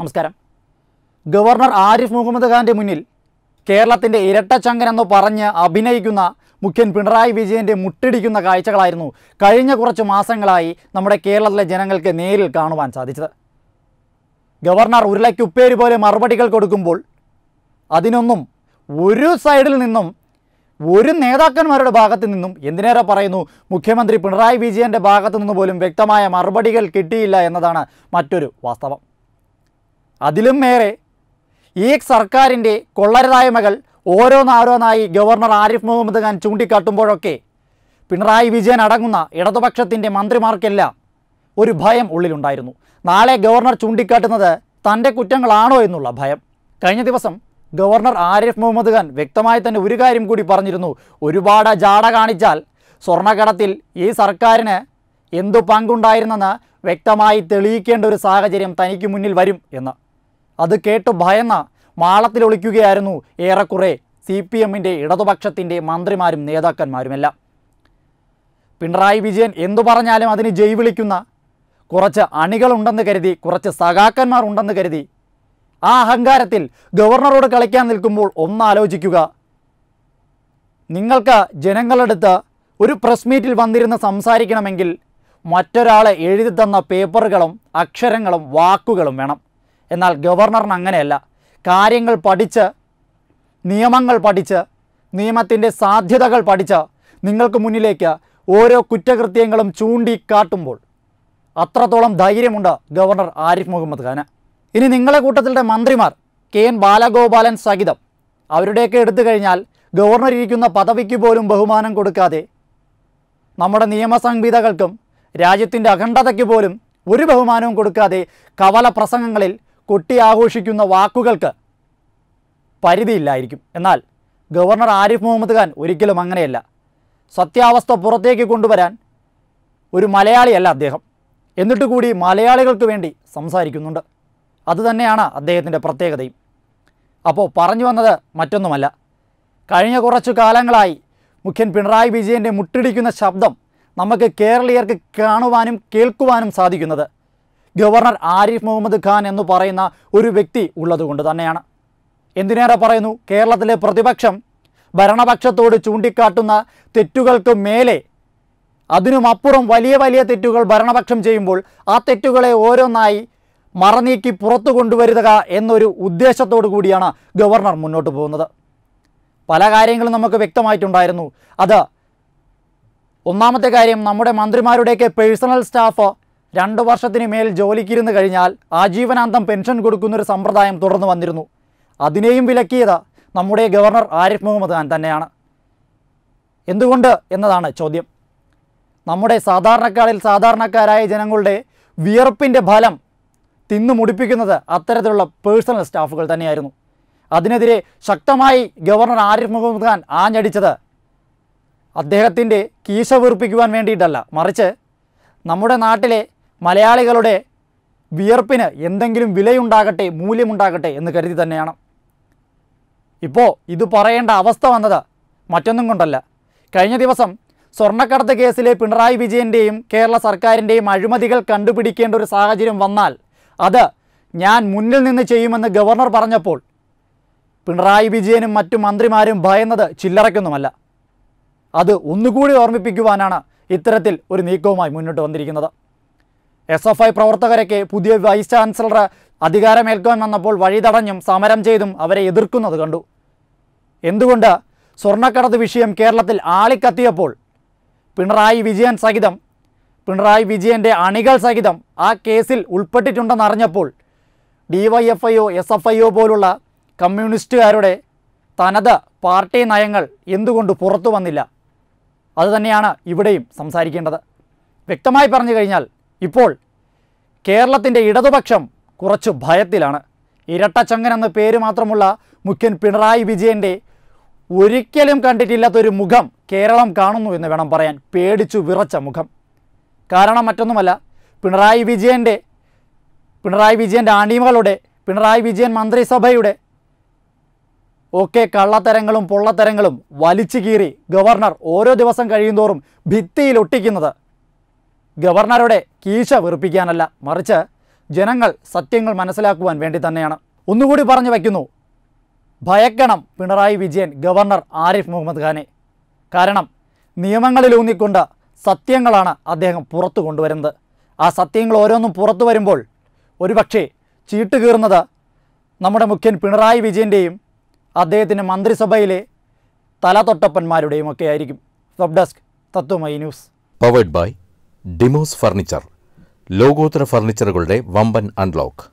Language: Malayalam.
നമസ്കാരം ഗവർണർ ആരിഫ് മുഹമ്മദ് ഖാൻ്റെ മുന്നിൽ കേരളത്തിൻ്റെ ഇരട്ടച്ചങ്കനെന്ന് പറഞ്ഞ് അഭിനയിക്കുന്ന മുഖ്യൻ പിണറായി വിജയൻ്റെ മുട്ടിടിക്കുന്ന കാഴ്ചകളായിരുന്നു കഴിഞ്ഞ കുറച്ച് മാസങ്ങളായി നമ്മുടെ കേരളത്തിലെ ജനങ്ങൾക്ക് നേരിൽ കാണുവാൻ സാധിച്ചത് ഗവർണർ ഉരുളയ്ക്കുപ്പേര് പോലെ മറുപടികൾ കൊടുക്കുമ്പോൾ അതിനൊന്നും ഒരു സൈഡിൽ നിന്നും ഒരു നേതാക്കന്മാരുടെ ഭാഗത്ത് നിന്നും എന്തിനേറെ പറയുന്നു മുഖ്യമന്ത്രി പിണറായി വിജയൻ്റെ ഭാഗത്തു നിന്ന് പോലും വ്യക്തമായ മറുപടികൾ കിട്ടിയില്ല എന്നതാണ് മറ്റൊരു വാസ്തവം അതിലും മേറെ ഈ സർക്കാരിൻ്റെ മകൾ ഓരോന്നാരോന്നായി ഗവർണർ ആരിഫ് മുഹമ്മദ് ഖാൻ ചൂണ്ടിക്കാട്ടുമ്പോഴൊക്കെ പിണറായി വിജയൻ അടങ്ങുന്ന ഇടതുപക്ഷത്തിൻ്റെ മന്ത്രിമാർക്കെല്ലാം ഒരു ഭയം ഉള്ളിലുണ്ടായിരുന്നു നാളെ ഗവർണർ ചൂണ്ടിക്കാട്ടുന്നത് തൻ്റെ കുറ്റങ്ങളാണോ എന്നുള്ള ഭയം കഴിഞ്ഞ ദിവസം ഗവർണർ ആരിഫ് മുഹമ്മദ് ഖാൻ വ്യക്തമായി തന്നെ ഒരു കാര്യം കൂടി പറഞ്ഞിരുന്നു ഒരുപാട് ജാട കാണിച്ചാൽ സ്വർണ്ണകടത്തിൽ ഈ സർക്കാരിന് എന്തു പങ്കുണ്ടായിരുന്നെന്ന് വ്യക്തമായി തെളിയിക്കേണ്ട ഒരു സാഹചര്യം തനിക്ക് മുന്നിൽ വരും എന്ന് അത് കേട്ടു ഭയന്ന മാളത്തിലൊളിക്കുകയായിരുന്നു ഏറെക്കുറെ സി പി എമ്മിൻ്റെ ഇടതുപക്ഷത്തിൻ്റെ മന്ത്രിമാരും നേതാക്കന്മാരുമെല്ലാം പിണറായി വിജയൻ എന്തു പറഞ്ഞാലും അതിന് ജയ് വിളിക്കുന്ന കുറച്ച് അണികളുണ്ടെന്ന് കരുതി കുറച്ച് സഖാക്കന്മാരുണ്ടെന്ന് ഉണ്ടെന്ന് കരുതി ആ അഹങ്കാരത്തിൽ ഗവർണറോട് കളിക്കാൻ നിൽക്കുമ്പോൾ ഒന്നാലോചിക്കുക നിങ്ങൾക്ക് ജനങ്ങളെടുത്ത് ഒരു പ്രസ് മീറ്റിൽ വന്നിരുന്ന് സംസാരിക്കണമെങ്കിൽ മറ്റൊരാളെ എഴുതി തന്ന പേപ്പറുകളും അക്ഷരങ്ങളും വാക്കുകളും വേണം എന്നാൽ ഗവർണറിന് അങ്ങനെയല്ല കാര്യങ്ങൾ പഠിച്ച് നിയമങ്ങൾ പഠിച്ച് നിയമത്തിൻ്റെ സാധ്യതകൾ പഠിച്ച് നിങ്ങൾക്ക് മുന്നിലേക്ക് ഓരോ കുറ്റകൃത്യങ്ങളും ചൂണ്ടിക്കാട്ടുമ്പോൾ അത്രത്തോളം ധൈര്യമുണ്ട് ഗവർണർ ആരിഫ് മുഹമ്മദ് ഖാന് ഇനി നിങ്ങളെ കൂട്ടത്തിലെ മന്ത്രിമാർ കെ എൻ ബാലഗോപാലൻ സഹിതം അവരുടെയൊക്കെ എടുത്തു കഴിഞ്ഞാൽ ഗവർണർ ഇരിക്കുന്ന പദവിക്ക് പോലും ബഹുമാനം കൊടുക്കാതെ നമ്മുടെ നിയമസംഹിതകൾക്കും രാജ്യത്തിൻ്റെ അഖണ്ഡതയ്ക്ക് പോലും ഒരു ബഹുമാനവും കൊടുക്കാതെ കവല പ്രസംഗങ്ങളിൽ കൊട്ടി ആഘോഷിക്കുന്ന വാക്കുകൾക്ക് പരിധിയില്ലായിരിക്കും എന്നാൽ ഗവർണർ ആരിഫ് മുഹമ്മദ് ഖാൻ ഒരിക്കലും അങ്ങനെയല്ല സത്യാവസ്ഥ പുറത്തേക്ക് കൊണ്ടുവരാൻ ഒരു മലയാളിയല്ല അദ്ദേഹം എന്നിട്ട് കൂടി മലയാളികൾക്ക് വേണ്ടി സംസാരിക്കുന്നുണ്ട് അതുതന്നെയാണ് അദ്ദേഹത്തിൻ്റെ പ്രത്യേകതയും അപ്പോൾ പറഞ്ഞു വന്നത് മറ്റൊന്നുമല്ല കഴിഞ്ഞ കുറച്ചു കാലങ്ങളായി മുഖ്യൻ പിണറായി വിജയൻ്റെ മുട്ടിടിക്കുന്ന ശബ്ദം നമുക്ക് കേരളീയർക്ക് കാണുവാനും കേൾക്കുവാനും സാധിക്കുന്നത് ഗവർണർ ആരിഫ് മുഹമ്മദ് ഖാൻ എന്ന് പറയുന്ന ഒരു വ്യക്തി ഉള്ളതുകൊണ്ട് തന്നെയാണ് എന്തിനേറെ പറയുന്നു കേരളത്തിലെ പ്രതിപക്ഷം ഭരണപക്ഷത്തോട് ചൂണ്ടിക്കാട്ടുന്ന തെറ്റുകൾക്ക് മേലെ അതിനുമപ്പുറം വലിയ വലിയ തെറ്റുകൾ ഭരണപക്ഷം ചെയ്യുമ്പോൾ ആ തെറ്റുകളെ ഓരോന്നായി മറനീക്കി പുറത്തു കൊണ്ടുവരുക എന്നൊരു ഉദ്ദേശത്തോടു കൂടിയാണ് ഗവർണർ മുന്നോട്ട് പോകുന്നത് പല കാര്യങ്ങളും നമുക്ക് വ്യക്തമായിട്ടുണ്ടായിരുന്നു അത് ഒന്നാമത്തെ കാര്യം നമ്മുടെ മന്ത്രിമാരുടെയൊക്കെ പേഴ്സണൽ സ്റ്റാഫ് രണ്ട് വർഷത്തിന് മേൽ ജോലിക്കിരുന്ന് കഴിഞ്ഞാൽ ആജീവനാന്തം പെൻഷൻ കൊടുക്കുന്നൊരു സമ്പ്രദായം തുടർന്നു വന്നിരുന്നു അതിനെയും വിലക്കിയത് നമ്മുടെ ഗവർണർ ആരിഫ് മുഹമ്മദ് ഖാൻ തന്നെയാണ് എന്തുകൊണ്ട് എന്നതാണ് ചോദ്യം നമ്മുടെ സാധാരണക്കാരിൽ സാധാരണക്കാരായ ജനങ്ങളുടെ വിയർപ്പിൻ്റെ ഫലം തിന്നു മുടിപ്പിക്കുന്നത് അത്തരത്തിലുള്ള പേഴ്സണൽ സ്റ്റാഫുകൾ തന്നെയായിരുന്നു അതിനെതിരെ ശക്തമായി ഗവർണർ ആരിഫ് മുഹമ്മദ് ഖാൻ ആഞ്ഞടിച്ചത് അദ്ദേഹത്തിൻ്റെ കീശ വീർപ്പിക്കുവാൻ വേണ്ടിയിട്ടല്ല മറിച്ച് നമ്മുടെ നാട്ടിലെ മലയാളികളുടെ വിയർപ്പിന് എന്തെങ്കിലും വിലയുണ്ടാകട്ടെ മൂല്യമുണ്ടാകട്ടെ എന്ന് കരുതി തന്നെയാണ് ഇപ്പോൾ ഇത് പറയേണ്ട അവസ്ഥ വന്നത് മറ്റൊന്നും കൊണ്ടല്ല കഴിഞ്ഞ ദിവസം സ്വർണ്ണക്കടത്ത് കേസിലെ പിണറായി വിജയൻ്റെയും കേരള സർക്കാരിൻ്റെയും അഴിമതികൾ കണ്ടുപിടിക്കേണ്ട ഒരു സാഹചര്യം വന്നാൽ അത് ഞാൻ മുന്നിൽ നിന്ന് ചെയ്യുമെന്ന് ഗവർണർ പറഞ്ഞപ്പോൾ പിണറായി വിജയനും മറ്റു മന്ത്രിമാരും ഭയന്നത് ചില്ലറയ്ക്കൊന്നുമല്ല അത് ഒന്നുകൂടി ഓർമ്മിപ്പിക്കുവാനാണ് ഇത്തരത്തിൽ ഒരു നീക്കവുമായി മുന്നോട്ട് വന്നിരിക്കുന്നത് എസ് എഫ് ഐ പ്രവർത്തകരൊക്കെ പുതിയ വൈസ് ചാൻസലർ അധികാരമേൽക്കാൻ വന്നപ്പോൾ വഴിതടഞ്ഞും സമരം ചെയ്തും അവരെ എതിർക്കുന്നത് കണ്ടു എന്തുകൊണ്ട് സ്വർണ്ണക്കടത്ത് വിഷയം കേരളത്തിൽ ആളിക്കത്തിയപ്പോൾ പിണറായി വിജയൻ സഹിതം പിണറായി വിജയൻ്റെ അണികൾ സഹിതം ആ കേസിൽ ഉൾപ്പെട്ടിട്ടുണ്ടെന്നറിഞ്ഞപ്പോൾ ഡിവൈഎഫ്ഐഒ എസ് എഫ് ഐഒ പോലുള്ള കമ്മ്യൂണിസ്റ്റുകാരുടെ തനത് പാർട്ടി നയങ്ങൾ എന്തുകൊണ്ട് പുറത്തു വന്നില്ല അതുതന്നെയാണ് ഇവിടെയും സംസാരിക്കേണ്ടത് വ്യക്തമായി പറഞ്ഞു കഴിഞ്ഞാൽ ഇപ്പോൾ കേരളത്തിൻ്റെ ഇടതുപക്ഷം കുറച്ച് ഭയത്തിലാണ് ഇരട്ടച്ചങ്ങൻ എന്ന പേര് മാത്രമുള്ള മുഖ്യൻ പിണറായി വിജയൻ്റെ ഒരിക്കലും കണ്ടിട്ടില്ലാത്തൊരു മുഖം കേരളം കാണുന്നു എന്ന് വേണം പറയാൻ പേടിച്ചു വിറച്ച മുഖം കാരണം മറ്റൊന്നുമല്ല പിണറായി വിജയൻ്റെ പിണറായി വിജയൻ്റെ അണിമകളുടെ പിണറായി വിജയൻ മന്ത്രിസഭയുടെ ഒക്കെ കള്ളത്തരങ്ങളും പൊള്ളത്തരങ്ങളും വലിച്ചു കീറി ഗവർണർ ഓരോ ദിവസം കഴിയുന്തോറും ഭിത്തിയിൽ ഒട്ടിക്കുന്നത് ഗവർണറുടെ കീശ വെറുപ്പിക്കാനല്ല മറിച്ച് ജനങ്ങൾ സത്യങ്ങൾ മനസ്സിലാക്കുവാൻ വേണ്ടി തന്നെയാണ് ഒന്നുകൂടി പറഞ്ഞു വയ്ക്കുന്നു ഭയക്കണം പിണറായി വിജയൻ ഗവർണർ ആരിഫ് മുഹമ്മദ് ഖാനെ കാരണം നിയമങ്ങളിലൂന്നിക്കൊണ്ട് സത്യങ്ങളാണ് അദ്ദേഹം പുറത്തു കൊണ്ടുവരുന്നത് ആ സത്യങ്ങൾ ഓരോന്നും പുറത്തു വരുമ്പോൾ ഒരുപക്ഷെ ചീട്ട് കീറുന്നത് നമ്മുടെ മുഖ്യൻ പിണറായി വിജയൻ്റെയും അദ്ദേഹത്തിൻ്റെ മന്ത്രിസഭയിലെ തലതൊട്ടപ്പന്മാരുടെയും ഒക്കെ ആയിരിക്കും web desk Tatwamayi news powered by ഡിമോസ് ഫർണിച്ചർ ലോകോത്തര ഫർണിച്ചറുകളുടെ വമ്പൻ അൺലോക്ക്